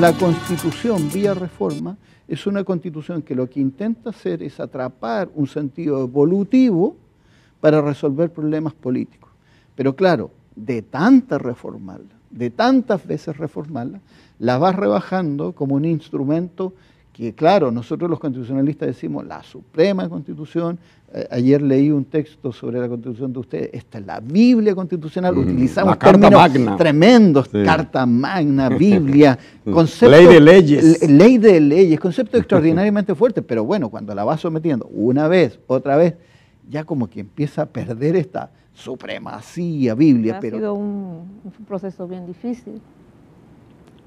La constitución vía reforma es una constitución que lo que intenta hacer es atrapar un sentido evolutivo para resolver problemas políticos. Pero claro, de tanta reformarla, de tantas veces reformarla, la vas rebajando como un instrumento que claro, nosotros los constitucionalistas decimos la suprema constitución, eh, ayer leí un texto sobre la constitución de ustedes, esta es la Biblia constitucional, mm, utilizamos términos tremendos, carta magna, Biblia, ley de leyes. Ley de leyes, concepto extraordinariamente fuerte, pero bueno, cuando la vas sometiendo una vez, otra vez, ya como que empieza a perder esta supremacía Biblia. Ha sido un proceso bien difícil,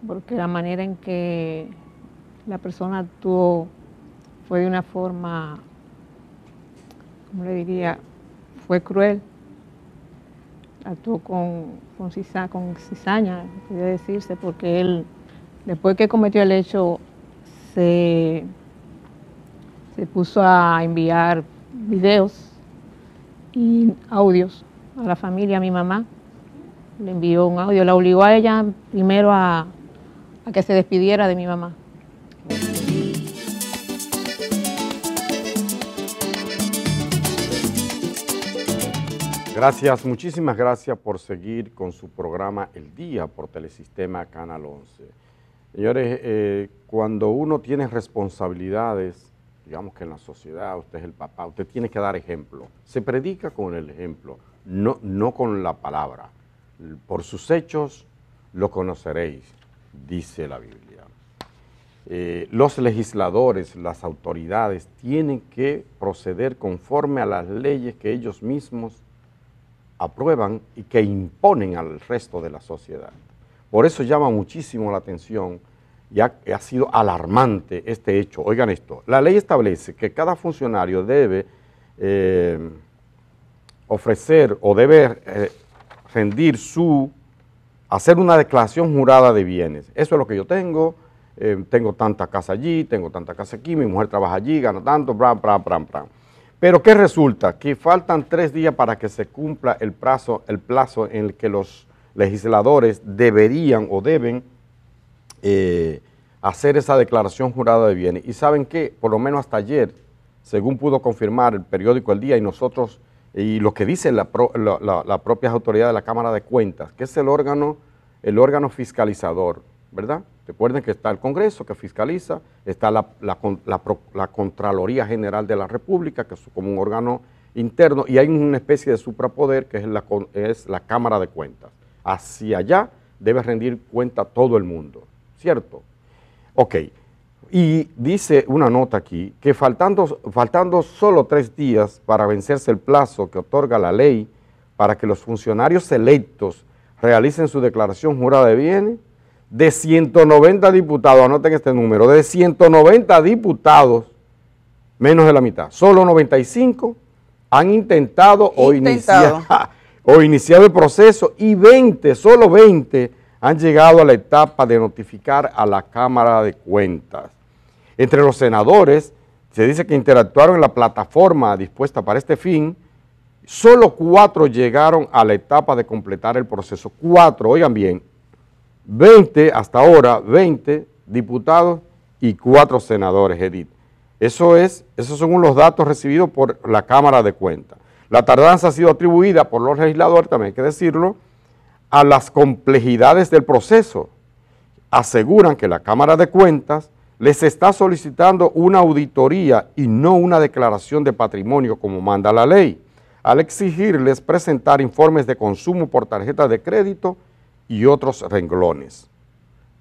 porque la manera en que la persona actuó, fue de una forma, ¿cómo le diría? Fue cruel, actuó con, con, ciza, con cizaña, podría decirse, porque él, después que cometió el hecho, se, puso a enviar videos y audios a la familia, a mi mamá. Le envió un audio, la obligó a ella primero a que se despidiera de mi mamá. Gracias, muchísimas gracias por seguir con su programa El Día por Telesistema Canal 11. Señores, eh, cuando uno tiene responsabilidades, digamos que en la sociedad, usted es el papá, usted tiene que dar ejemplo. Se predica con el ejemplo, no, no con la palabra. Por sus hechos lo conoceréis, dice la Biblia. Eh, los legisladores, las autoridades, tienen que proceder conforme a las leyes que ellos mismos aprueban y que imponen al resto de la sociedad. Por eso llama muchísimo la atención y ha, sido alarmante este hecho. Oigan esto, la ley establece que cada funcionario debe eh, ofrecer o debe eh, rendir su, hacer una declaración jurada de bienes. Eso es lo que yo tengo, eh, tengo tanta casa allí, tengo tanta casa aquí, mi mujer trabaja allí, gana tanto, bram, bram, bram, bram. Pero ¿qué resulta? Que faltan tres días para que se cumpla el plazo, el plazo en el que los legisladores deberían o deben eh, hacer esa declaración jurada de bienes. Y saben que, por lo menos hasta ayer, según pudo confirmar el periódico El Día y nosotros, y lo que dicen las propias autoridades de la Cámara de Cuentas, que es el órgano, el órgano fiscalizador, ¿verdad? Recuerden que está el Congreso que fiscaliza, está la, Contraloría General de la República, que es como un órgano interno, y hay una especie de suprapoder que es la, es la Cámara de Cuentas. Hacia allá debe rendir cuenta todo el mundo, ¿cierto? Ok, y dice una nota aquí que faltando, faltando solo tres días para vencerse el plazo que otorga la ley para que los funcionarios electos realicen su declaración jurada de bienes, de 190 diputados, anoten este número, de 190 diputados, menos de la mitad, solo 95 han intentado, O, iniciado, iniciado el proceso y 20, solo 20 han llegado a la etapa de notificar a la Cámara de Cuentas. Entre los senadores, se dice que interactuaron en la plataforma dispuesta para este fin, solo cuatro llegaron a la etapa de completar el proceso. Cuatro, oigan bien, 20, hasta ahora, 20 diputados y 4 senadores, Edith. Eso es, esos son los datos recibidos por la Cámara de Cuentas. La tardanza ha sido atribuida por los legisladores, también hay que decirlo, a las complejidades del proceso. Aseguran que la Cámara de Cuentas les está solicitando una auditoría y no una declaración de patrimonio como manda la ley, al exigirles presentar informes de consumo por tarjeta de crédito y otros renglones.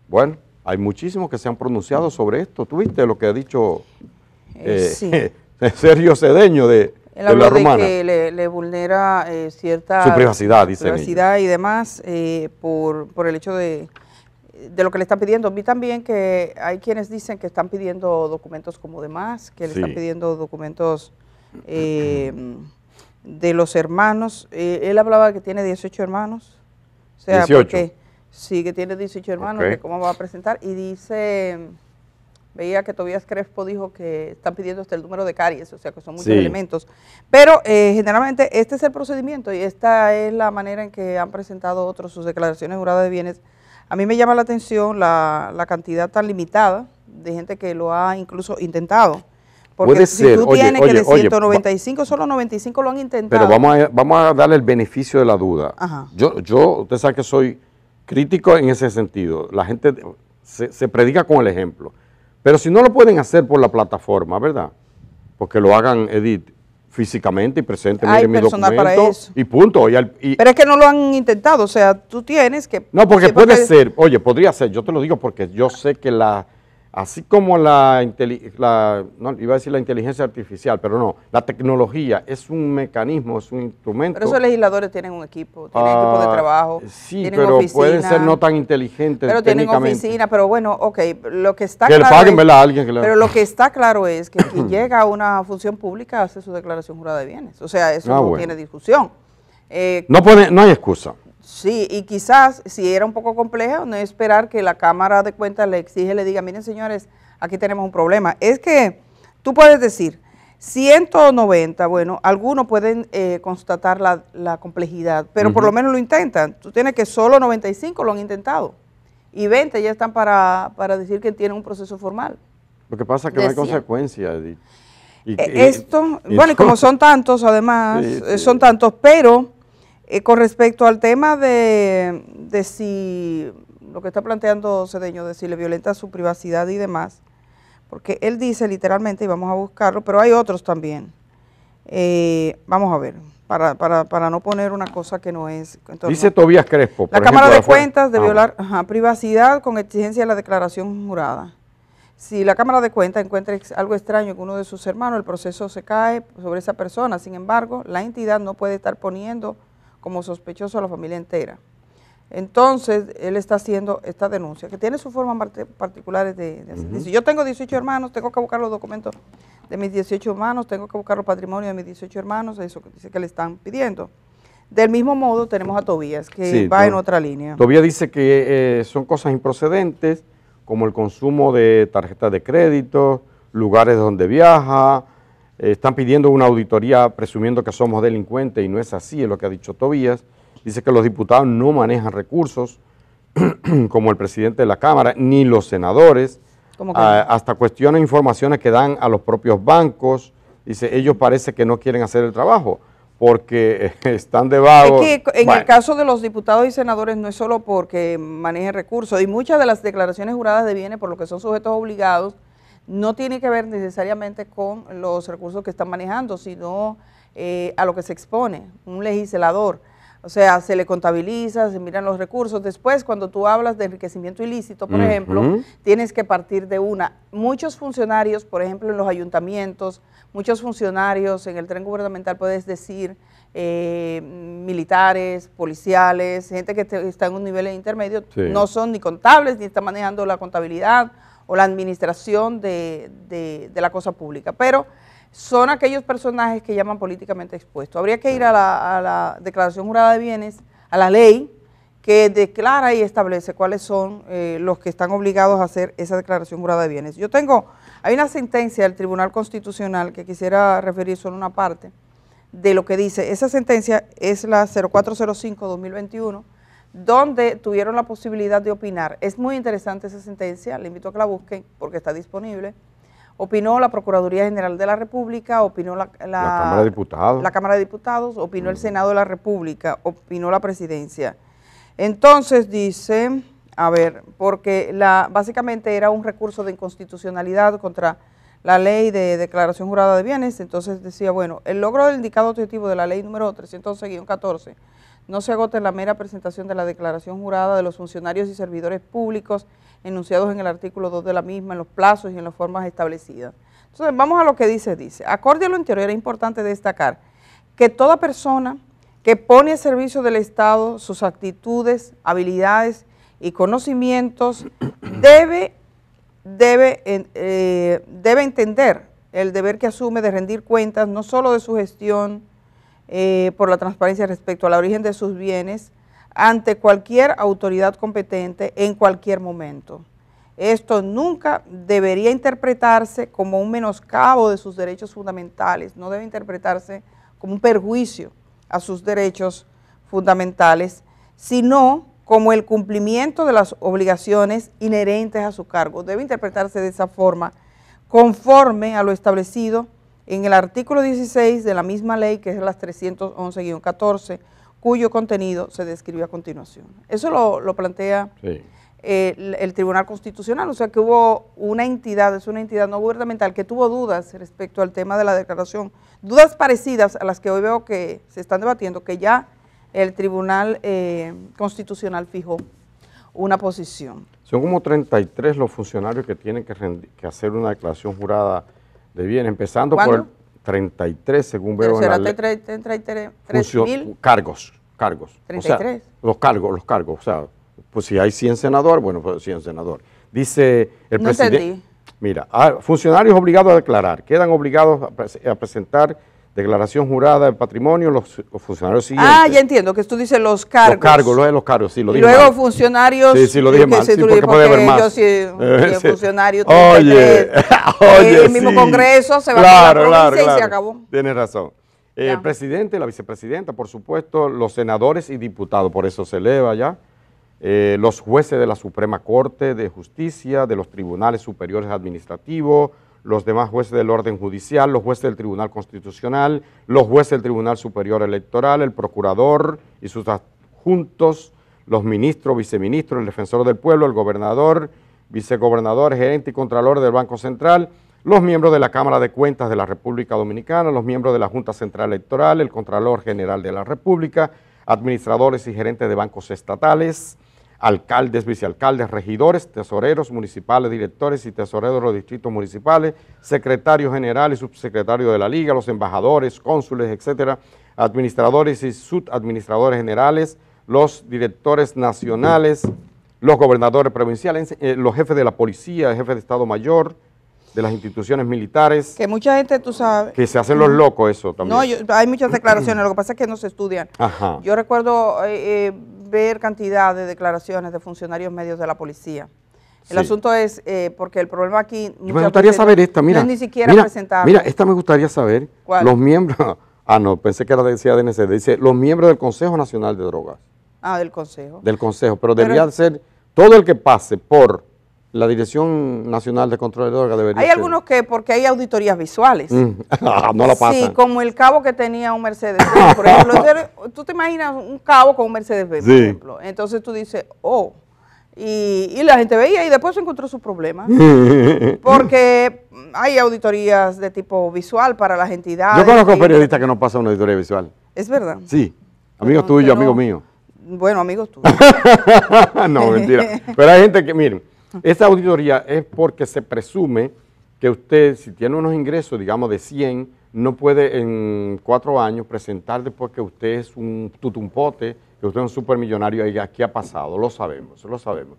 Bueno, hay muchísimos que se han pronunciado sobre esto. ¿Tuviste lo que ha dicho eh, eh, Sergio Cedeño de, de De que le, vulnera eh, cierta... Su privacidad, dice Privacidad y demás por, el hecho de, de, lo que le están pidiendo. Vi también que hay quienes dicen que están pidiendo documentos como demás, que le están pidiendo documentos de los hermanos. él hablaba que tiene 18 hermanos. O sea, Porque, sí, que tiene 18 hermanos, cómo va a presentar. Y dice, veía que Tobias Crespo dijo que están pidiendo hasta el número de caries, o sea, que son muchos elementos. Pero eh, generalmente este es el procedimiento y esta es la manera en que han presentado otros sus declaraciones juradas de bienes. A mí me llama la atención la, la cantidad tan limitada de gente que lo ha incluso intentado. Porque Puede si ser. tú oye, tienes que 195, solo 95 lo han intentado. Pero vamos a, vamos a darle el beneficio de la duda. Yo, yo, usted sabe que soy crítico en ese sentido. La gente se, predica con el ejemplo. Pero si no lo pueden hacer por la plataforma, ¿verdad? Porque lo hagan, Edith, físicamente y presente Hay mi para eso. y punto. Pero es que no lo han intentado, o sea, tú tienes que... No, porque puede ser, oye, podría ser, yo te lo digo porque yo sé que la así como la, la iba a decir la inteligencia artificial, pero no, la tecnología es un mecanismo, es un instrumento. Pero esos legisladores tienen un equipo, tienen ah, equipo de trabajo, sí, pero oficina, pueden ser no tan inteligentes Pero tienen oficina, pero bueno, ok, lo que está claro es, a alguien que le... Pero lo que está claro es que quien llega a una función pública hace su declaración jurada de bienes, o sea, eso ah, no tiene discusión. Eh, no, puede, no hay excusa. Sí, y quizás si era un poco complejo, no esperar que la Cámara de Cuentas le exige, le diga, miren señores, aquí tenemos un problema. Es que tú puedes decir, 190, bueno, algunos pueden eh, constatar la, complejidad, pero por lo menos lo intentan. Tú tienes que solo 95 lo han intentado y 20 ya están para, para decir que tienen un proceso formal. Lo que pasa es que no hay consecuencia. E, esto, bueno, y como son tantos, además, eh, son tantos, pero eh, con respecto al tema de, si lo que está planteando Cedeño, de si le violenta su privacidad y demás, porque él dice literalmente, y vamos a buscarlo, pero hay otros también. Eh, vamos a ver, para, no poner una cosa que no es. dice Tobías Crespo. la Cámara de Cuentas de ah, violar privacidad con exigencia de la declaración jurada. Si la Cámara de Cuentas encuentra algo extraño en uno de sus hermanos, el proceso se cae sobre esa persona. Sin embargo, la entidad no puede estar poniendo como sospechoso a la familia entera. Entonces, él está haciendo esta denuncia, que tiene sus formas particulares de, Dice, yo tengo 18 hermanos, tengo que buscar los documentos de mis 18 hermanos, tengo que buscar los patrimonios de mis 18 hermanos, eso que dice que le están pidiendo. Del mismo modo tenemos a Tobías, que va en otra línea. Tobías dice que eh, son cosas improcedentes, como el consumo de tarjetas de crédito, lugares donde viaja, eh, están pidiendo una auditoría presumiendo que somos delincuentes y no es así, es lo que ha dicho Tobías. Dice que los diputados no manejan recursos como el presidente de la Cámara, ni los senadores, ah, hasta cuestiona informaciones que dan a los propios bancos. Dice, ellos parece que no quieren hacer el trabajo porque están debajo Es que en el caso de los diputados y senadores no es solo porque manejen recursos, y muchas de las declaraciones juradas de bienes por lo que son sujetos obligados no tiene que ver necesariamente con los recursos que están manejando, sino eh, a lo que se expone, un legislador. O sea, se le contabiliza, se miran los recursos. Después, cuando tú hablas de enriquecimiento ilícito, por ejemplo, tienes que partir de una. Muchos funcionarios, por ejemplo, en los ayuntamientos, muchos funcionarios en el tren gubernamental, puedes decir, eh, militares, policiales, gente que está en un nivel intermedio, no son ni contables, ni están manejando la contabilidad o la administración de, la cosa pública. Pero son aquellos personajes que llaman políticamente expuestos. Habría que ir a la, declaración jurada de bienes, a la ley que declara y establece cuáles son eh, los que están obligados a hacer esa declaración jurada de bienes. Yo tengo, hay una sentencia del Tribunal Constitucional que quisiera referir solo una parte de lo que dice. Esa sentencia es la 0405-2021 donde tuvieron la posibilidad de opinar. Es muy interesante esa sentencia, le invito a que la busquen porque está disponible. Opinó la Procuraduría General de la República, opinó la, Cámara, de Diputados. opinó el mm. Senado de la República, opinó la Presidencia. Entonces dice, a ver, porque la, básicamente era un recurso de inconstitucionalidad contra la ley de declaración jurada de bienes, entonces decía, bueno, el logro del indicado objetivo de la ley número 311-14 no se agote la mera presentación de la declaración jurada de los funcionarios y servidores públicos enunciados en el artículo 2 de la misma, en los plazos y en las formas establecidas. Entonces, vamos a lo que dice, dice. Acorde a lo anterior, Era importante destacar que toda persona que pone a servicio del Estado sus actitudes, habilidades y conocimientos debe, debe, eh, debe entender el deber que asume de rendir cuentas no solo de su gestión, eh, por la transparencia respecto al origen de sus bienes ante cualquier autoridad competente en cualquier momento. Esto nunca debería interpretarse como un menoscabo de sus derechos fundamentales, no debe interpretarse como un perjuicio a sus derechos fundamentales, sino como el cumplimiento de las obligaciones inherentes a su cargo. Debe interpretarse de esa forma, conforme a lo establecido en el artículo 16 de la misma ley, que es las 311-14, cuyo contenido se describe a continuación. Eso lo, plantea eh, el, Tribunal Constitucional, o sea que hubo una entidad, es una entidad no gubernamental, que tuvo dudas respecto al tema de la declaración, dudas parecidas a las que hoy veo que se están debatiendo, que ya el Tribunal eh, Constitucional fijó una posición. Son como 33 los funcionarios que tienen que, que hacer una declaración jurada de bien, empezando por el 33, según veo en la ley. 33, cargos, cargos. 33. los cargos, los cargos, o sea, pues si hay 100 senadores, bueno, pues 100 senadores. Dice el no presidente. Mira, ah, funcionarios obligados a declarar, quedan obligados a presentar Declaración jurada de patrimonio, los funcionarios ah, siguientes. Ah, ya entiendo, que tú dices los cargos. Los cargos, los, los cargos, sí, lo dije Luego funcionarios. Sí, sí, lo dije mal, sí, porque, puede haber más. Yo sí, funcionario. Oye, oye, eh, El mismo Congreso se va a la claro, y se acabó. Tienes razón. el eh, presidente, la vicepresidenta, por supuesto, los senadores y diputados, por eso se eleva ya. Eh, los jueces de la Suprema Corte de Justicia, de los tribunales superiores administrativos, los demás jueces del orden judicial, los jueces del Tribunal Constitucional, los jueces del Tribunal Superior Electoral, el procurador y sus adjuntos, los ministros, viceministros, el defensor del pueblo, el gobernador, vicegobernador, gerente y contralor del Banco Central, los miembros de la Cámara de Cuentas de la República Dominicana, los miembros de la Junta Central Electoral, el Contralor General de la República, administradores y gerentes de bancos estatales, alcaldes, vicealcaldes, regidores, tesoreros municipales, directores y tesoreros de los distritos municipales, secretarios generales, subsecretarios de la Liga, los embajadores, cónsules, etcétera, administradores y subadministradores generales, los directores nacionales, los gobernadores provinciales, eh, los jefes de la policía, el jefe de Estado Mayor, de las instituciones militares. Que mucha gente, tú sabes. Que se hacen los locos eso también. No, hay muchas declaraciones, lo que pasa es que no se estudian. Yo recuerdo... Eh, eh, ver cantidad de declaraciones de funcionarios medios de la policía. El asunto es, eh, porque el problema aquí... me gustaría saber esta, mira. ni siquiera mira, Mira, esta me gustaría saber. Los miembros... Ah, no, pensé que era decía DNC. Dice, los miembros del Consejo Nacional de Drogas. Ah, del Consejo. Del Consejo, pero, pero ser todo el que pase por la Dirección Nacional de Control de Drogas debería Hay algunos que, porque hay auditorías visuales. Mm. no la pasan. Sí, como el cabo que tenía un Mercedes, por ejemplo. tú te imaginas un cabo con un Mercedes, por ejemplo. Entonces tú dices, oh, y, la gente veía y después se encontró su problema. porque hay auditorías de tipo visual para las entidades. Yo conozco periodistas que no pasan una auditoría visual. Es verdad. Sí, amigos tuyos, amigos míos. Bueno, amigos tuyos. no, mentira. Pero hay gente que, miren, esta auditoría es porque se presume que usted, si tiene unos ingresos, digamos, de 100, no puede en cuatro años presentar después que usted es un tutumpote, que usted es un supermillonario y aquí ha pasado, lo sabemos, lo sabemos.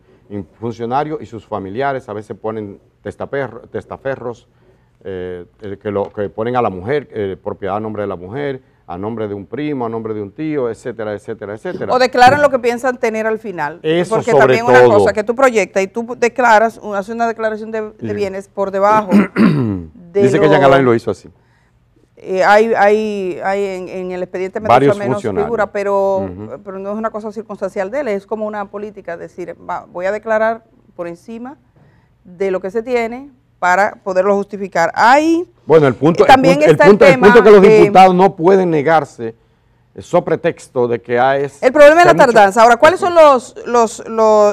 Funcionarios y sus familiares a veces ponen testaferros, eh, eh, que, lo, que ponen a la mujer, eh, propiedad a nombre de la mujer, a nombre de un primo, a nombre de un tío, etcétera, etcétera, etcétera. O declaran lo que piensan tener al final. Porque también una cosa que tú proyectas y tú declaras, haces una declaración de, bienes por debajo. de Dice que ya Alain lo hizo así. Eh, hay, hay, hay en, el expediente Varios menos figura, pero, pero no es una cosa circunstancial de él, es como una política, decir, voy a declarar por encima de lo que se tiene para poderlo justificar. Ahí bueno, el punto, también el punto, el punto, que los diputados no pueden negarse eso pretexto de que hay... El problema es la tardanza. Ahora, ¿cuáles son los, los,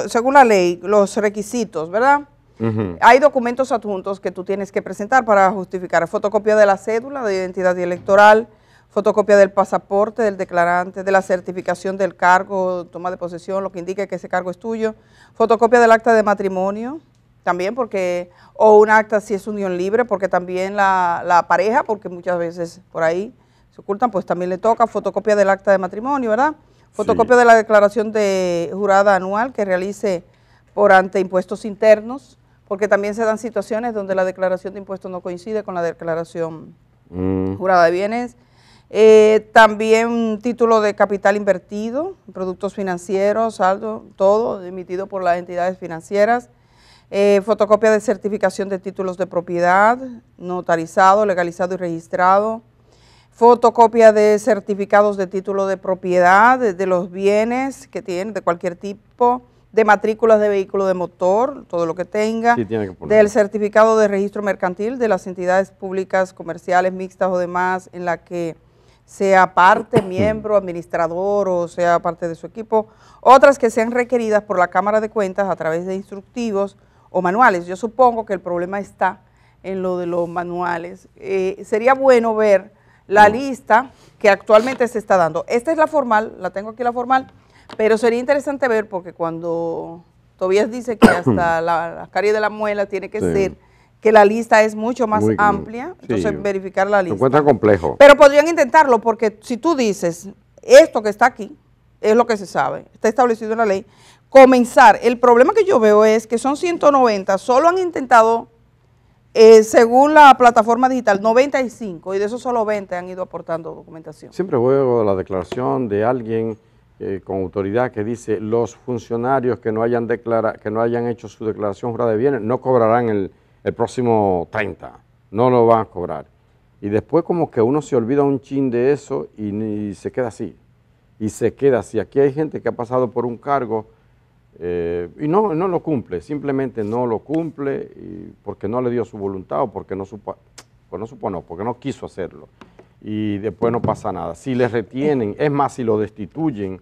según la ley, los requisitos, verdad? Hay documentos adjuntos que tú tienes que presentar para justificar. Fotocopia de la cédula de identidad electoral, fotocopia del pasaporte del declarante, de la certificación del cargo, toma de posesión, lo que indique que ese cargo es tuyo, fotocopia del acta de matrimonio, también porque, o un acta si es unión libre, porque también la, la, pareja, porque muchas veces por ahí se ocultan, pues también le toca fotocopia del acta de matrimonio, ¿verdad? Fotocopia de la declaración de jurada anual que realice por ante impuestos internos, porque también se dan situaciones donde la declaración de impuestos no coincide con la declaración mm. jurada de bienes. Eh, también título de capital invertido, productos financieros, saldo, todo emitido por las entidades financieras. Eh, fotocopia de certificación de títulos de propiedad, notarizado, legalizado y registrado, fotocopia de certificados de título de propiedad de, los bienes que tiene, de cualquier tipo, de matrículas de vehículo de motor, todo lo que tenga, sí, que del certificado de registro mercantil de las entidades públicas, comerciales, mixtas o demás, en la que sea parte, miembro, administrador o sea parte de su equipo, otras que sean requeridas por la Cámara de Cuentas a través de instructivos o manuales. Yo supongo que el problema está en lo de los manuales. Eh, sería bueno ver la lista que actualmente se está dando. Esta es la formal, la tengo aquí la formal, pero sería interesante ver porque cuando Tobías dice que hasta la, la de la muela tiene que ser que la lista es mucho más amplia, entonces verificar la lista. encuentra complejo. Pero podrían intentarlo porque si tú dices esto que está aquí es lo que se sabe, está establecido en la ley, comenzar. El problema que yo veo es que son 190, solo han intentado, eh, según la plataforma digital, 95 y de esos solo 20 han ido aportando documentación. Siempre veo la declaración de alguien eh, con autoridad que dice los funcionarios que no hayan que no hayan hecho su declaración jurada de bienes no cobrarán el, próximo 30, no lo van a cobrar. Y después como que uno se olvida un chin de eso y se queda así, y se queda así. Aquí hay gente que ha pasado por un cargo eh, y no, lo cumple, simplemente no lo cumple y porque no le dio su voluntad o porque pues no supo, no porque no quiso hacerlo. Y después no pasa nada. Si le retienen, es más, si lo destituyen,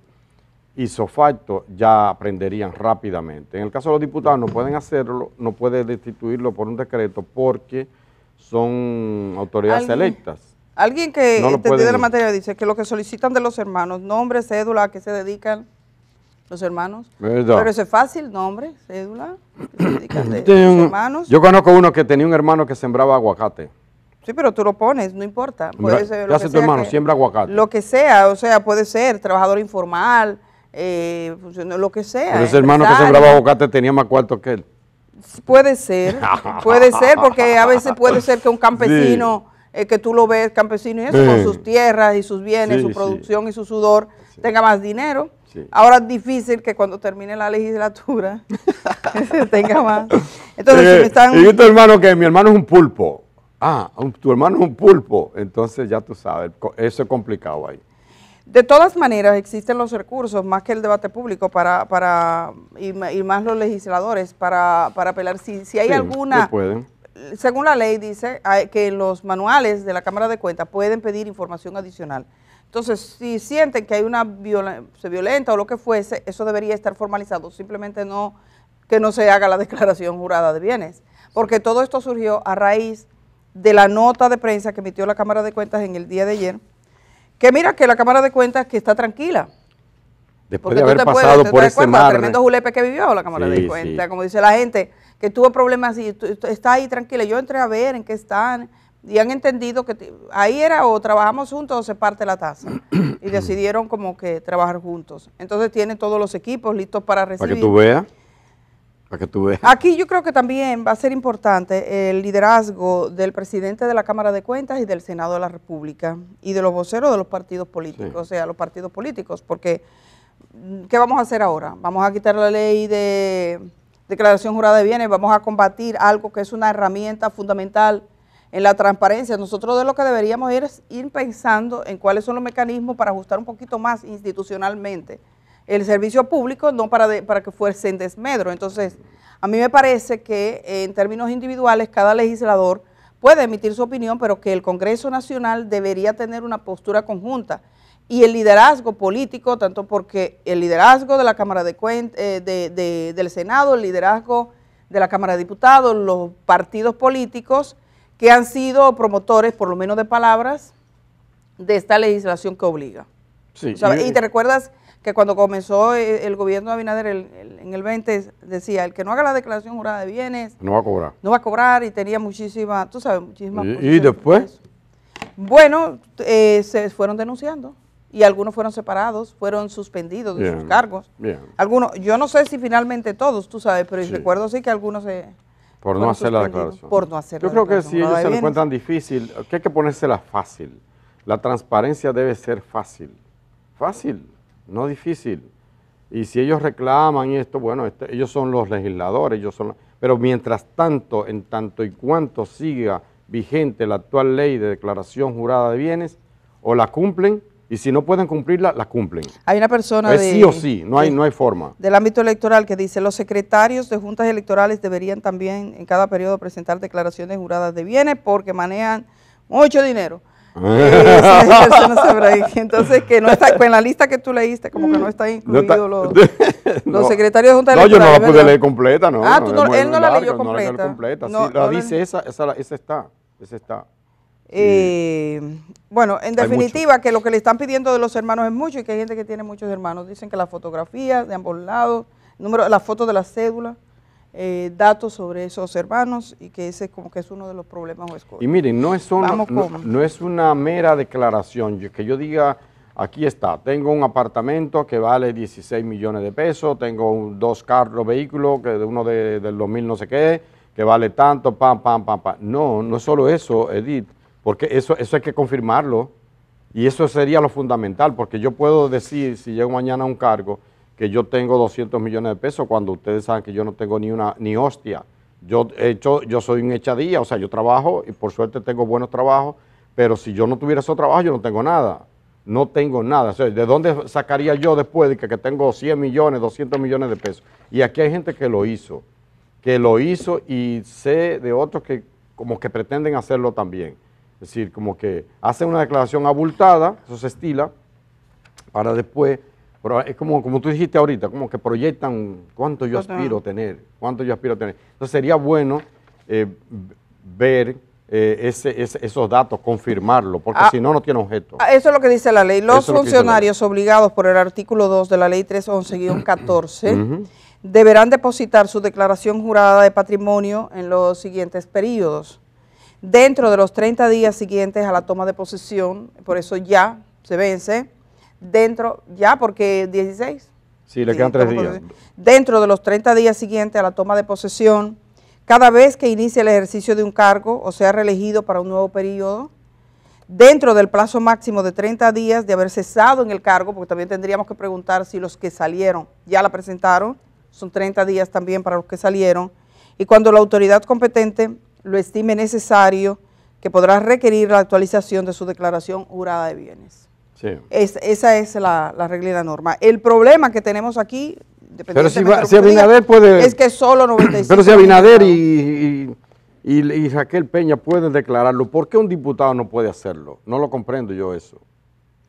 hizo facto, ya aprenderían rápidamente. En el caso de los diputados no pueden hacerlo, no puede destituirlo por un decreto porque son autoridades electas. Alguien que no la materia dice que lo que solicitan de los hermanos, nombre, cédula, a se dedican, los hermanos. Pero eso es fácil, nombre, cédula, de, hermanos. Yo conozco uno que tenía un hermano que sembraba aguacate. Sí, pero tú lo pones, no importa. Puede ser hace tu hermano? siembra aguacate. Lo que sea, o sea, puede ser trabajador informal, eh, lo que sea. ese hermano que sembraba aguacate tenía más cuarto que él. Puede ser, puede ser, porque a veces puede ser que un campesino, eh, que tú lo ves, campesino y eso, con sus tierras y sus bienes, su producción y su sudor, tenga más dinero. Ahora es difícil que cuando termine la legislatura se tenga más. Entonces, eh, Y tu hermano que mi hermano es un pulpo. Ah, tu hermano es un pulpo. Entonces ya tú sabes, eso es complicado ahí. De todas maneras, existen los recursos, más que el debate público, para, para y, más los legisladores, para, para apelar. Si, si hay alguna... Según la ley dice que los manuales de la Cámara de Cuentas pueden pedir información adicional. Entonces, si sienten que hay una violencia violenta o lo que fuese, eso debería estar formalizado, simplemente no que no se haga la declaración jurada de bienes, porque todo esto surgió a raíz de la nota de prensa que emitió la Cámara de Cuentas en el día de ayer, que mira que la Cámara de Cuentas que está tranquila. Después de haber te pasado te ese cuenta, tremendo julepe que vivió la Cámara de Cuentas, como dice la gente, que tuvo problemas y está ahí tranquila. Yo entré a ver en qué están, y han entendido que ahí era o trabajamos juntos o se parte la tasa. y decidieron como que trabajar juntos. Entonces tienen todos los equipos listos para recibir. Para que tú veas. Para que tú Aquí yo creo que también va a ser importante el liderazgo del presidente de la Cámara de Cuentas y del Senado de la República y de los voceros de los partidos políticos, o sea, los partidos políticos, porque mm, ¿qué vamos a hacer ahora? Vamos a quitar la ley de declaración jurada de bienes, vamos a combatir algo que es una herramienta fundamental en la transparencia. Nosotros de lo que deberíamos ir es ir pensando en cuáles son los mecanismos para ajustar un poquito más institucionalmente el servicio público, no para, para que fuese en desmedro. Entonces, a mí me parece que eh, en términos individuales cada legislador puede emitir su opinión, pero que el Congreso Nacional debería tener una postura conjunta y el liderazgo político, tanto porque el liderazgo de la Cámara de, eh, del Senado, el liderazgo de la Cámara de Diputados, los partidos políticos, que han sido promotores, por lo menos de palabras, de esta legislación que obliga. Sí, y, te recuerdas que cuando comenzó e-, el gobierno de Abinader en el 20 decía, el que no haga la declaración jurada de bienes... No va a cobrar. No va a cobrar y tenía muchísima, tú sabes, muchísimas... ¿Y, después? Bueno, eh, se fueron denunciando y algunos fueron separados, fueron suspendidos de sus cargos. Algunos, yo no sé si finalmente todos, tú sabes, pero recuerdo sí que algunos se por no hacer la declaración. Yo creo que si ellos se lo encuentran difícil, que hay que ponérsela fácil. La transparencia debe ser fácil. Fácil, no difícil. Y si ellos reclaman esto, bueno, este, ellos son los legisladores, ellos son... Pero mientras tanto, en tanto y cuanto siga vigente la actual ley de declaración jurada de bienes, o la cumplen y si no pueden cumplirla, la cumplen. Hay una persona es sí o sí, no hay, forma. Del ámbito electoral que dice, los secretarios de juntas electorales deberían también en cada periodo presentar declaraciones juradas de bienes porque manejan mucho dinero. Entonces, que no está, pues, en la lista que tú leíste, como que no está incluido los, secretarios de juntas electorales. No, yo no la pude leer completa, ¿no. Ah, tú no, él no la leyó completa. No la, completa. Sí, la dice, esa, esa, esa está, esa está. Eh, bueno, en definitiva, que lo que le están pidiendo de los hermanos es mucho y que hay gente que tiene muchos hermanos. Dicen que las fotografías de ambos lados, número, las fotos de las cédula, eh, datos sobre esos hermanos y que ese como que es uno de los problemas o Y miren, no es, una, no, es una mera declaración, que yo diga, aquí está, tengo un apartamento que vale 16 millones de pesos, tengo dos carros, vehículos, que uno de, del 2000 no sé qué, que vale tanto, pam, pam, pam, pam. No, no es solo eso, Edith porque eso, eso hay que confirmarlo. Y eso sería lo fundamental, porque yo puedo decir, si llego mañana a un cargo, que yo tengo 200 millones de pesos, cuando ustedes saben que yo no tengo ni una ni hostia. Yo, hecho, yo soy un echadía, o sea, yo trabajo y por suerte tengo buenos trabajos, pero si yo no tuviera esos trabajo yo no tengo nada. No tengo nada. O sea, ¿de dónde sacaría yo después de que, que tengo 100 millones, 200 millones de pesos? Y aquí hay gente que lo hizo, que lo hizo y sé de otros que como que pretenden hacerlo también. Es decir, como que hacen una declaración abultada, eso se estila, para después, pero es como, como tú dijiste ahorita, como que proyectan cuánto yo aspiro a tener, cuánto yo aspiro a tener. Entonces sería bueno eh, ver eh, ese, esos datos, confirmarlo, porque ah. si no, no tiene objeto. Ah, eso es lo que dice la ley. Los funcionarios obligados por el artículo 2 de la ley 311-14 deberán depositar su declaración jurada de patrimonio en los siguientes periodos dentro de los 30 días siguientes a la toma de posesión, por eso ya se vence, dentro, ya porque 16. Sí, le quedan días. Dentro de los 30 días siguientes a la toma de posesión, cada vez que inicie el ejercicio de un cargo o sea reelegido para un nuevo periodo, dentro del plazo máximo de 30 días de haber cesado en el cargo, porque también tendríamos que preguntar si los que salieron ya la presentaron, son 30 días también para los que salieron, y cuando la autoridad competente lo estime necesario, que podrá requerir la actualización de su declaración jurada de bienes. Es, esa es la, regla y la norma. El problema que tenemos aquí, pero de la si Es que solo 95... Pero si Abinader y, Raquel Peña pueden declararlo, ¿por qué un diputado no puede hacerlo? No lo comprendo yo eso.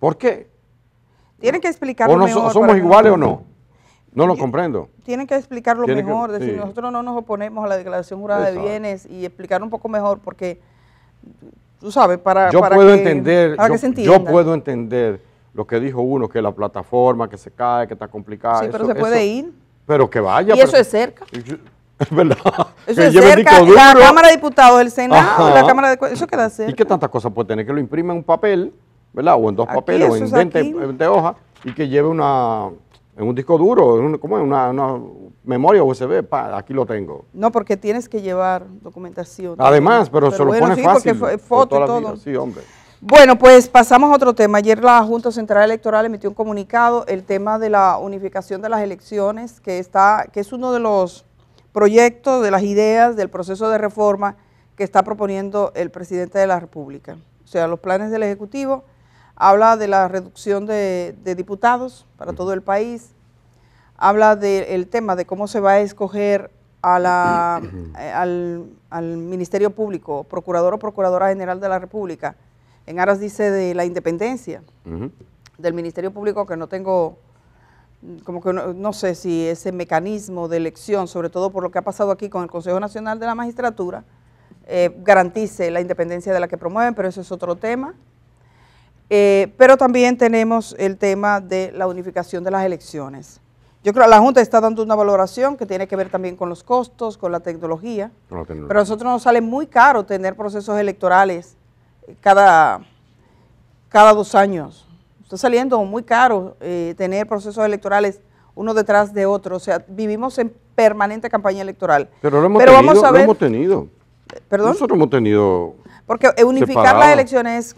¿Por qué? Tienen que explicarlo ¿O ¿Somos iguales o no? No lo comprendo. Tienen que explicarlo mejor, decir, nosotros no nos oponemos a la declaración jurada de bienes y explicar un poco mejor porque, tú sabes, para, puedo que, entender, yo, puedo entender lo que dijo uno, que la plataforma, que se cae, que está complicada. Sí, pero se puede ir. Pero que vaya. Y eso es cerca. es verdad. Eso es cerca, la Cámara de Diputados, el Senado, la Cámara de... Eso queda cerca. ¿Y qué tantas cosas puede tener? Que lo imprimen en un papel, ¿verdad? O en dos papeles, o en 20, 20 hojas, y que lleve una en un disco duro, en ¿cómo es? Una, memoria USB, pa, aquí lo tengo. No, porque tienes que llevar documentación. Además, pero, se lo pone sí, fácil. Porque foto y todo. Sí, hombre. Bueno, pues pasamos a otro tema. Ayer la Junta Central Electoral emitió un comunicado, el tema de la unificación de las elecciones, que está, que es uno de los proyectos, de las ideas del proceso de reforma que está proponiendo el presidente de la República. O sea, los planes del Ejecutivo habla de la reducción de, diputados para todo el país, habla del tema de cómo se va a escoger a la, eh, al, Ministerio Público, Procurador o Procuradora General de la República, en aras dice de la independencia del Ministerio Público, que no tengo, como que no, sé si ese mecanismo de elección, sobre todo por lo que ha pasado aquí con el Consejo Nacional de la Magistratura, eh, garantice la independencia de la que promueven, pero eso es otro tema. Eh, pero también tenemos el tema de la unificación de las elecciones. Yo creo que la Junta está dando una valoración que tiene que ver también con los costos, con la tecnología. Pero a nosotros nos sale muy caro tener procesos electorales cada, cada dos años. Está saliendo muy caro eh, tener procesos electorales uno detrás de otro. O sea, vivimos en permanente campaña electoral. Pero lo hemos tenido. Vamos a ver, lo hemos tenido. ¿Perdón? Nosotros hemos tenido. Porque unificar las elecciones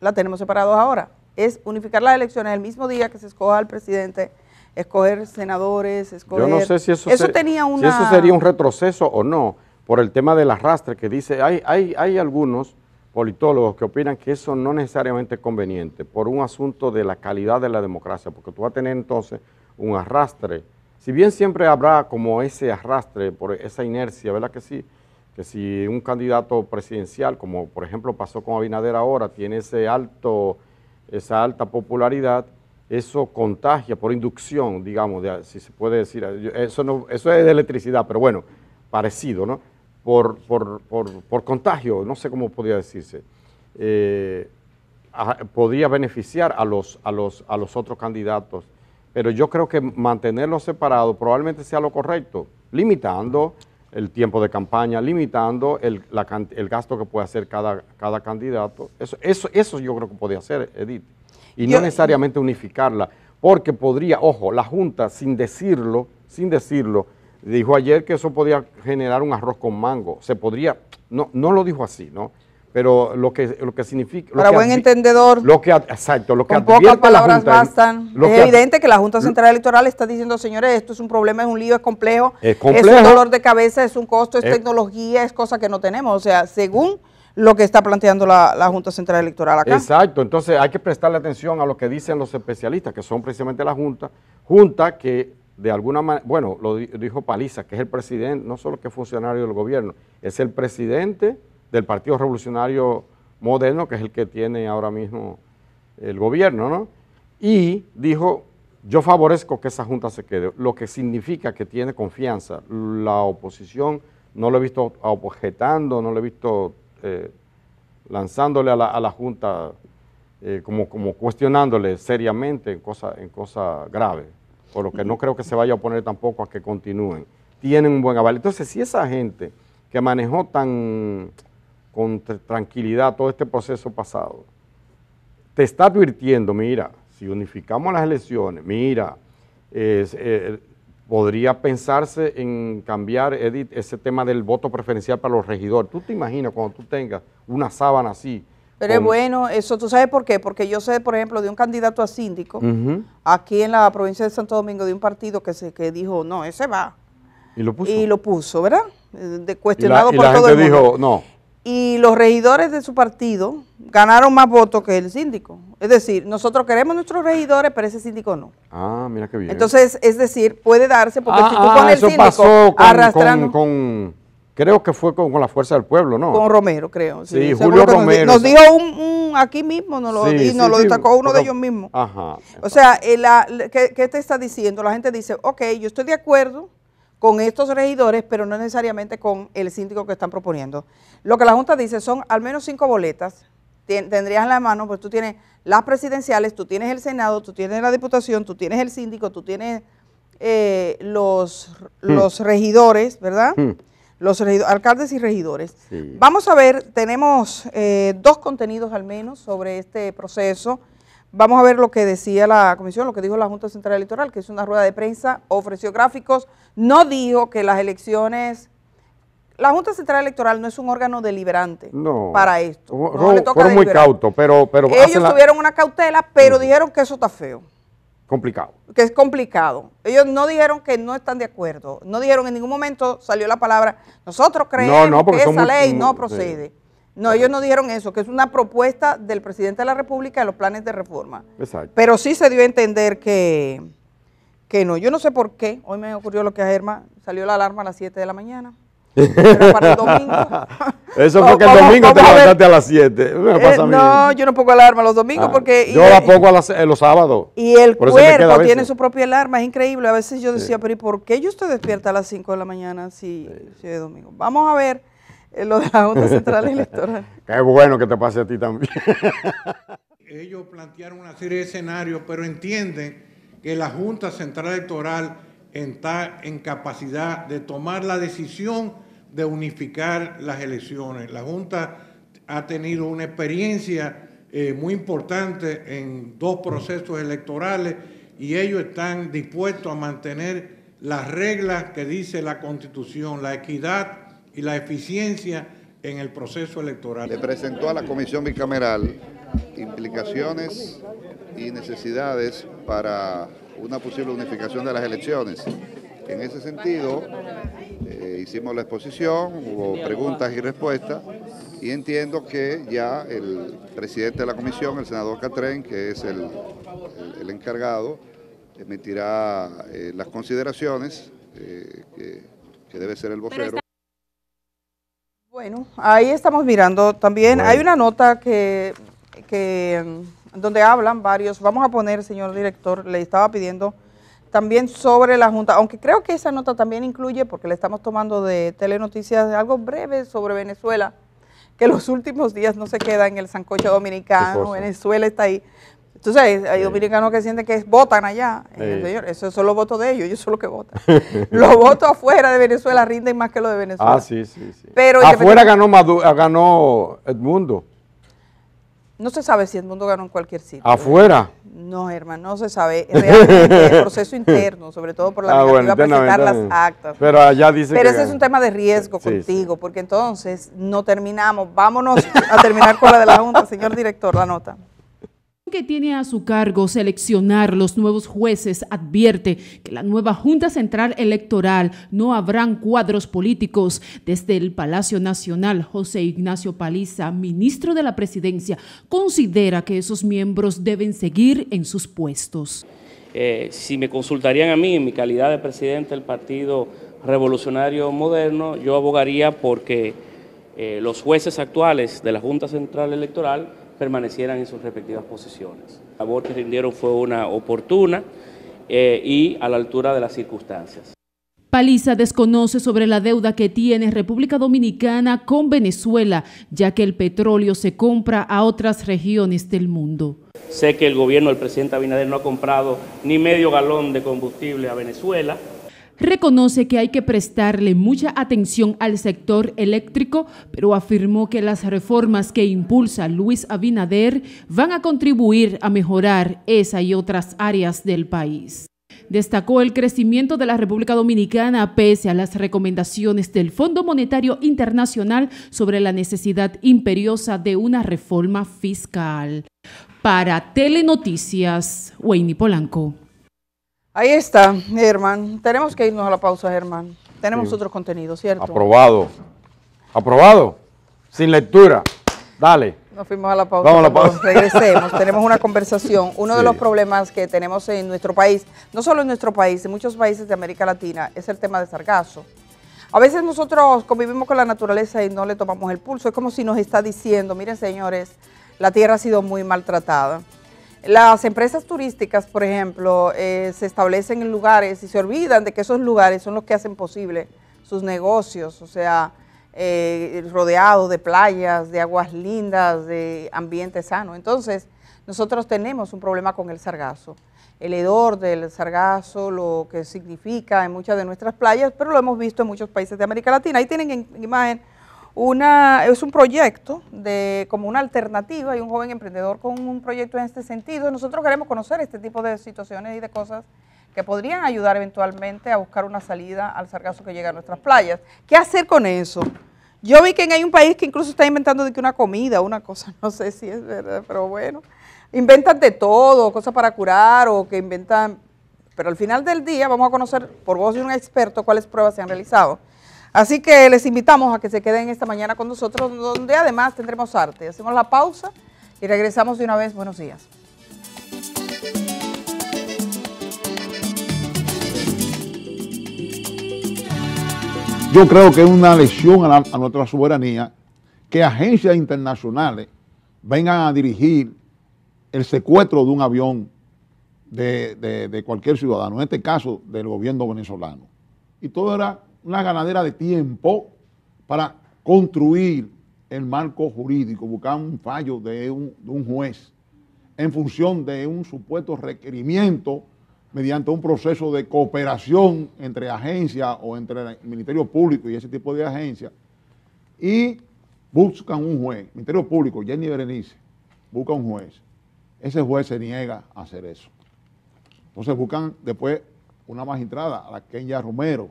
la tenemos separados ahora. Es unificar las elecciones el mismo día que se escoja al presidente, escoger senadores, escoger... Yo no sé si eso, tenía una... eso sería un retroceso o no, por el tema del arrastre que dice, hay, hay, hay algunos politólogos que opinan que eso no necesariamente es conveniente por un asunto de la calidad de la democracia, porque tú vas a tener entonces un arrastre. Si bien siempre habrá como ese arrastre, por esa inercia, ¿verdad que sí?, que si un candidato presidencial, como por ejemplo pasó con Abinader ahora, tiene ese alto, esa alta popularidad, eso contagia por inducción, digamos, si se puede decir, eso, eso es de electricidad, pero bueno, parecido, ¿no? Por, contagio, no sé cómo podría decirse, eh, podría beneficiar a los, a, los, a los otros candidatos, pero yo creo que mantenerlos separados probablemente sea lo correcto, limitando el tiempo de campaña, limitando el, el gasto que puede hacer cada, cada candidato. Eso, eso, eso yo creo que podría hacer, Edith. Y no necesariamente unificarla, porque podría, ojo, la Junta, sin decirlo, sin decirlo, dijo ayer que eso podía generar un arroz con mango. Se podría, no, no lo dijo así, ¿no? pero lo que, lo que significa... Para buen entendedor, lo que, exacto, lo que con pocas palabras bastan. es evidente que la Junta Central Electoral está diciendo, señores, esto es un problema, es un lío, es complejo, es, un dolor de cabeza, es un costo, es, eh. tecnología, es cosa que no tenemos. O sea, según lo que está planteando la, la, Junta Central Electoral acá. Exacto, entonces hay que prestarle atención a lo que dicen los especialistas, que son precisamente la Junta, Junta que de alguna manera, bueno, lo dijo Paliza, que es el presidente, no solo que es funcionario del gobierno, es el presidente del Partido Revolucionario Moderno, que es el que tiene ahora mismo el gobierno, ¿no? Y dijo, yo favorezco que esa junta se quede, lo que significa que tiene confianza. La oposición no lo he visto objetando, no lo he visto eh, lanzándole a la, junta eh, como, como cuestionándole seriamente en cosas en cosa graves, por lo que no creo que se vaya a oponer tampoco a que continúen. Tienen un buen aval. Entonces, si esa gente que manejó tan con tranquilidad todo este proceso pasado, te está advirtiendo, mira, si unificamos las elecciones, mira, eh, podría pensarse en cambiar, ese tema del voto preferencial para los regidores. ¿Tú te imaginas cuando tú tengas una sábana así? Pero bueno, eso tú sabes por qué, porque yo sé, por ejemplo, de un candidato a síndico, aquí en la provincia de Santo Domingo, de un partido que, se, que dijo, no, ese va. Y lo puso. ¿verdad? Eh, de, cuestionado la, por todo gente el dijo, no y los regidores de su partido ganaron más votos que el síndico. Es decir, nosotros queremos nuestros regidores, pero ese síndico no. Ah, mira qué bien. Entonces, es decir, puede darse, porque ah, si tú ah, síndico pasó con, arrastrando... Con, creo que fue con, la fuerza del pueblo, ¿no? Con Romero, creo. Sí, Julio Romero. Nos, dijo un, aquí mismo, nos lo, y nos lo destacó uno de ellos mismos. Ajá. O sea, eh, ¿qué, ¿qué te está diciendo? La gente dice, ok, yo estoy de acuerdo con estos regidores, pero no necesariamente con el síndico que están proponiendo. Lo que la Junta dice son al menos cinco boletas, tendrías en la mano, pues tú tienes las presidenciales, tú tienes el Senado, tú tienes la Diputación, tú tienes el síndico, tú tienes eh, hmm. los, regidores, ¿verdad? Hmm. Los alcaldes y regidores. Vamos a ver, tenemos eh, dos contenidos al menos sobre este proceso. Vamos a ver lo que decía la comisión, lo que dijo la Junta Central Electoral, que es una rueda de prensa, ofreció gráficos, no dijo que las elecciones... La Junta Central Electoral no es un órgano deliberante para esto. No, fueron muy cautos, pero... pero Ellos tuvieron una cautela, pero dijeron que eso está feo. Complicado. Que es complicado. Ellos no dijeron que no están de acuerdo. No dijeron en ningún momento, salió la palabra, nosotros creemos que esa ley no procede. No, ellos no dijeron eso, que es una propuesta del presidente de la República de los planes de reforma. Exacto. Pero sí se dio a entender que, que no. Yo no sé por qué. Hoy me ocurrió lo que a Germa salió la alarma a las 7 de la mañana. para el domingo. Eso porque el domingo te levantaste a, las 7. Eh, no, yo no pongo alarma los domingos ah, porque. Yo la pongo a eh, los sábados. Y el cuerpo tiene su propia alarma, es increíble. A veces yo decía, pero ¿y por qué yo estoy despierta a las 5 de la mañana si, si es domingo? Vamos a ver lo de la Junta Central Electoral. Qué bueno que te pase a ti también. Ellos plantearon una serie de escenarios, pero entienden que la Junta Central Electoral está en capacidad de tomar la decisión de unificar las elecciones. La Junta ha tenido una experiencia eh, muy importante en dos procesos electorales y ellos están dispuestos a mantener las reglas que dice la Constitución, la equidad y la eficiencia en el proceso electoral. Le presentó a la Comisión Bicameral implicaciones y necesidades para una posible unificación de las elecciones. En ese sentido, eh, hicimos la exposición, hubo preguntas y respuestas, y entiendo que ya el presidente de la comisión, el senador Catren, que es el, encargado, emitirá eh, las consideraciones eh, que debe ser el vocero. Bueno, ahí estamos mirando también. Hay una nota que, que mm, donde hablan varios. Vamos a poner, señor director, le estaba pidiendo también sobre la Junta, aunque creo que esa nota también incluye, porque le estamos tomando de Telenoticias algo breve sobre Venezuela, que los últimos días no se queda en el sancocho dominicano, Venezuela está ahí, entonces hay, dominicanos que sienten que votan allá. Eso señor, esos son los votos de ellos, ellos son los que votan. los votos afuera de Venezuela rinden más que los de Venezuela. Ah, sí, sí, sí. Pero afuera ganó, Maduro, ah, ganó Edmundo. No se sabe si Edmundo ganó en cualquier sitio. ¿Afuera? No, hermano, no se sabe. Realmente el proceso interno, sobre todo por la ah, que iba a presentar las actas. Pero allá dice Pero ese es un tema de riesgo contigo, porque entonces no terminamos. Vámonos a terminar con la de la Junta, señor director, la nota que tiene a su cargo seleccionar los nuevos jueces advierte que la nueva Junta Central Electoral no habrán cuadros políticos. Desde el Palacio Nacional, José Ignacio Paliza, ministro de la Presidencia, considera que esos miembros deben seguir en sus puestos. Eh, si me consultarían a mí en mi calidad de presidente del Partido Revolucionario Moderno, yo abogaría porque eh, los jueces actuales de la Junta Central Electoral permanecieran en sus respectivas posiciones. La labor que rindieron fue una oportuna eh, y a la altura de las circunstancias. Paliza desconoce sobre la deuda que tiene República Dominicana con Venezuela, ya que el petróleo se compra a otras regiones del mundo. Sé que el gobierno del presidente Abinader no ha comprado ni medio galón de combustible a Venezuela, reconoce que hay que prestarle mucha atención al sector eléctrico, pero afirmó que las reformas que impulsa Luis Abinader van a contribuir a mejorar esa y otras áreas del país. Destacó el crecimiento de la República Dominicana pese a las recomendaciones del Fondo Monetario Internacional sobre la necesidad imperiosa de una reforma fiscal. Para Telenoticias, Wayne Polanco. Ahí está, Germán. Tenemos que irnos a la pausa, Germán. Tenemos otro contenido, ¿cierto? Aprobado. Aprobado. Sin lectura. Dale. Nos fuimos a la pausa. Vamos a la pausa. Regresemos. tenemos una conversación. Uno de los problemas que tenemos en nuestro país, no solo en nuestro país, en muchos países de América Latina, es el tema de sargazo. A veces nosotros convivimos con la naturaleza y no le tomamos el pulso. Es como si nos está diciendo, miren señores, la tierra ha sido muy maltratada. Las empresas turísticas, por ejemplo, eh, se establecen en lugares y se olvidan de que esos lugares son los que hacen posible sus negocios, o sea, eh, rodeados de playas, de aguas lindas, de ambiente sano. Entonces, nosotros tenemos un problema con el sargazo, el hedor del sargazo, lo que significa en muchas de nuestras playas, pero lo hemos visto en muchos países de América Latina. Ahí tienen en imagen una, es un proyecto de, como una alternativa y un joven emprendedor con un proyecto en este sentido. Nosotros queremos conocer este tipo de situaciones y de cosas que podrían ayudar eventualmente a buscar una salida al sargazo que llega a nuestras playas. ¿Qué hacer con eso? Yo vi que hay un país que incluso está inventando de que una comida, una cosa, no sé si es verdad, pero bueno, inventan de todo, cosas para curar o que inventan, pero al final del día vamos a conocer por voz de un experto cuáles pruebas se han realizado. Así que les invitamos a que se queden esta mañana con nosotros, donde además tendremos arte. Hacemos la pausa y regresamos de una vez. Buenos días. Yo creo que es una lesión a, nuestra soberanía que agencias internacionales vengan a dirigir el secuestro de un avión de, de cualquier ciudadano, en este caso del gobierno venezolano. Y todo era una ganadera de tiempo para construir el marco jurídico, buscan un fallo de un, juez en función de un supuesto requerimiento mediante un proceso de cooperación entre agencias o entre el Ministerio Público y ese tipo de agencias, y buscan un juez, Ministerio Público, Jenny Berenice, busca un juez. Ese juez se niega a hacer eso. Entonces buscan después una magistrada, a la Kenya Romero,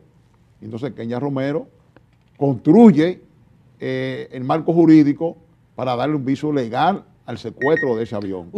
entonces Kenia Romero construye eh, el marco jurídico para darle un viso legal al secuestro de ese avión.